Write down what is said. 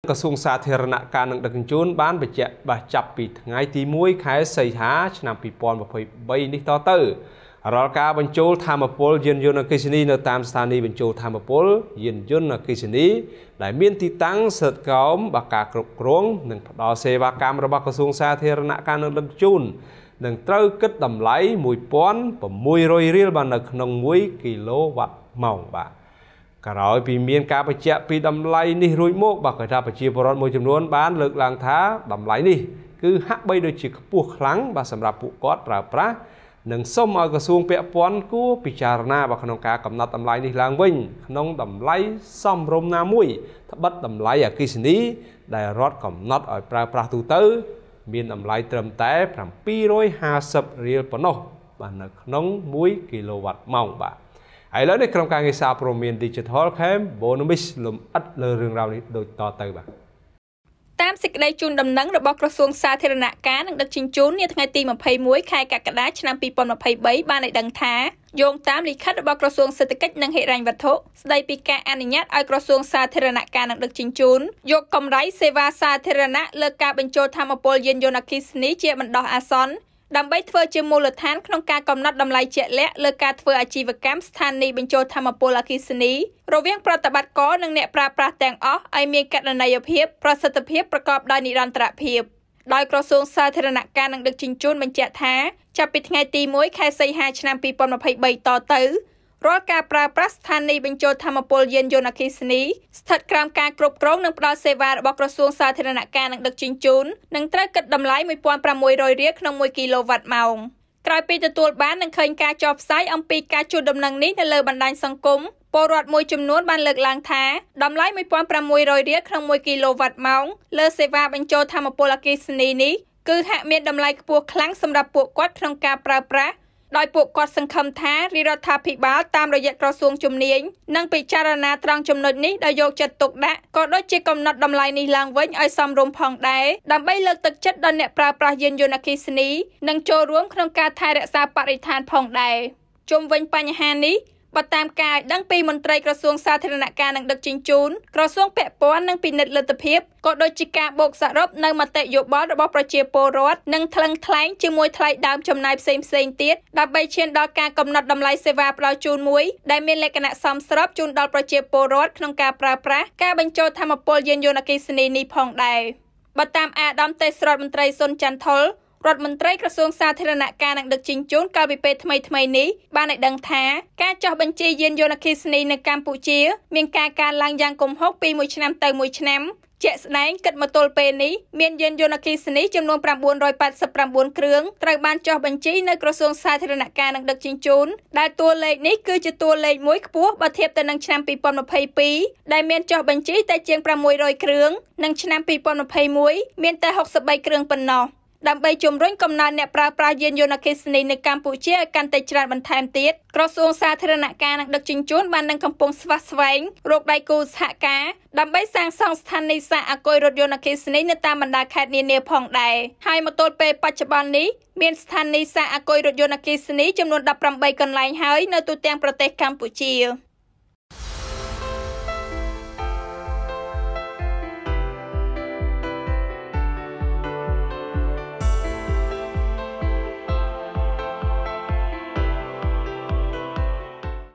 ក្រសួងសាធារណការនិងដឹកជញ្ជូនបានបញ្ជាក់បាសចាប់ពីថ្ងៃទី1ខែសីហា ឆ្នាំ2023នេះតទៅរាល់ការបញ្ចូលធម្មពលយានយន្តអគ្គិសនីនៅតាមស្ថានីយបញ្ចូលធម្មពលយានយន្តអគ្គិសនី ដែលមានទីតាំងស្ថិតក្រោមបាការគ្រប់គ្រងនិងផ្ដល់សេវាកម្មរបស់ក្រសួងសាធារណការនិងដឹកជញ្ជូននឹងត្រូវគិតតម្លៃ1600រៀលបាននៅក្នុង1គីឡូវ៉ាត់ម៉ោងបាទក្រោយពីមានការបញ្ជាក់ពីតម្លៃនេះរួចមកបាទគាត់ថាប្រជាពលរដ្ឋមួយចំនួន បានលើកឡើងថាតម្លៃនេះគឺហាក់បីដូចជាខ្ពស់ខ្លាំងបាទសម្រាប់ពួកគាត់ប្រើប្រាស់និងសូមឲ្យក្រសួងពាក់ព័ន្ធគួរពិចារណាបាទក្នុងការកំណត់តម្លៃនេះឡើងវិញក្នុងតម្លៃសមរម្យណាមួយត្បិតតម្លៃអគិសនីដែលរដ្ឋកំណត់ឲ្យប្រើប្រាស់ទូទៅ មានតម្លៃត្រឹមតែ750រៀលប៉ុណ្ណោះបាទនៅក្នុង1គីឡូវ៉ាត់ម៉ោងបាទឥឡូវនេះក្រុមការងារសារព័ត៌មាន Digital Cambonomics លំអិតលើរឿងរ៉ាវនេះដូចតទៅបាទតាមសេចក្តីជូនដំណឹងរបស់ក្រសួងសាធារណការនិងដឹកជញ្ជូននាថ្ងៃទី21ខែកក្កដាឆ្នាំ2023បានឲ្យដឹងថាយោងតាមលិខិតរបស់ក្រសួងសេដ្ឋកិច្ចនិងហិរញ្ញវត្ថុស្តីពីការអនុញ្ញាតឲ្យក្រសួងសាធារណការនិងដឹកជញ្ជូនយកកម្រៃសេវាសាធារណៈលើការបញ្ចូលធម្មពលយានយន្តអគ្គិសនីជាបណ្ដោះអាសន្នដើម្បីធ្វើជាមូលដ្ឋានក្នុងការកំណត់តម្លៃជាក់លាក់លើការធ្វើអាជីវកម្មស្ថានីយបញ្ចូលធម្មពលអគិសនីរវាងប្រតិបត្តិករនិងអ្នកប្រើប្រាស់ទាំងអស់ឲ្យមានករណីយភាពប្រសិទ្ធភាពប្រកបដោយនិរន្តរភាពដោយក្រសួងសាធារណការនិងដឹកជញ្ជូនបញ្ជាក់ថាចាប់ពីថ្ងៃទី1ខែសីហាឆ្នាំ2023តទៅរាល់ការប្រើប្រាស់ស្ថានីយបញ្ចូលធម្មពលយានយន្តអគ្គិសនីស្ថិតក្រោមការគ្រប់គ្រងនិងផ្ដល់សេវារបស់ក្រសួងសាធារណការនិងដឹកជញ្ជូននិងត្រូវគិតតម្លៃ1600រៀលក្នុង1គីឡូវ៉ាត់ម៉ោងក្រោយពីទទួលបាននិងឃើញការចោទផ្សាយអំពីការជួលដំណឹងនេះនៅលើបណ្ដាញសង្គមពលរដ្ឋមួយចំនួន បានលើកឡើងថាតម្លៃ1600រៀលក្នុង1គីឡូវ៉ាត់ម៉ោងលើសេវាបញ្ចូលធម្មពលអគ្គិសនីនេះគឺហាក់មានតម្លៃខ្ពស់ខ្លាំងសម្រាប់ពួកគាត់ក្នុងការប្រើប្រាស់ដោយពួកគាត់សង្ឃឹមថារាជរដ្ឋាភិបាលតាមរយៈក្រសួងជំនាញនឹងពិចារណាត្រង់ចំណុចនេះដោយយកចិត្តទុកដាក់ក៏ដូចជាកំណត់តម្លៃនេះឡើងវិញឲ្យសមរម្យផងដែរដើម្បីលើកទឹកចិត្តដល់អ្នកប្រើប្រាស់យានយន្តអគ្គិសនីនិងចូលរួមក្នុងការថែរក្សាបរិស្ថានផងដែរជុំវិញបញ្ហានេះបើតាមការឲ្យដឹងពីមន្ត្រីក្រសួងសាធារណការនិងដឹកជញ្ជូនក្រសួងពាក់ព័ន្ធនិងពិនិត្យលទ្ធភាពក៏ដូចជាការបូកសរុបនៅមតិយោបល់របស់ប្រជាពលរដ្ឋនិងថ្លឹងថ្លែងជាមួយថ្លៃដើមចំណាយផ្សេងផ្សេងទៀតដើម្បីឈានដល់ការកំណត់តម្លៃសេវាផ្ដល់ជូនមួយដែលមានលក្ខណៈសមស្របជូនដល់ប្រជាពលរដ្ឋក្នុងការប្រើប្រាស់ការបញ្ចូលធម្មពលយានយន្តអគ្គិសនីនេះផងដែរបើតាមអាដាមទេសរដ្ឋមន្ត្រីសុនច័ន្ទថុលរដ្ឋមន្ត្រីក្រសួងសាធារណការនិងដឹកជញ្ជូនកាលពីពេលថ្មីថ្មីនេះបានឲ្យដឹងថាការចុះបញ្ជីយានយន្តអគ្គិសនីនៅកម្ពុជាមានការកើនឡើងយ៉ាងគំហុកពីមួយឆ្នាំទៅមួយឆ្នាំជាក់ស្ដែងគិតមកទល់ពេលនេះមានយានយន្តអគ្គិសនីចំនួន989គ្រឿងត្រូវបានចុះបញ្ជីនៅក្រសួងសាធារណការនិងដឹកជញ្ជូនដែលតួលេខនេះគឺជាតួលេខមួយខ្ពស់បើធៀបទៅនឹងឆ្នាំ2022ដែលមានចុះបញ្ជីតែជាង600គ្រឿងនិងឆ្នាំ2021មានតែ63គ្រឿងប៉ុណ្ណោះដើម្បីជំរុញកំណើនអ្នកប្រើប្រាស់យានយន្តអគ្គិសនីនៅកម្ពុជាឲ្យកាន់តែច្រើនបន្ថែមទៀតក្រសួងសាធារណការនិងដឹកជញ្ជូនបាននឹងកំពុងស្វាស្វែងរកដៃគូសហការដើម្បីសាងសង់ស្ថានីយសាអគុយរថយន្តអគ្គិសនីនៅតាមបណ្ដាខេត្តនានាផងដែរហើយមកទល់ពេលបច្ចុប្បន្ននេះមានស្ថានីយសាអគុយរថយន្តអគ្គិសនីចំនួន18កន្លែងហើយនៅទូទាំងប្រទេសកម្ពុជា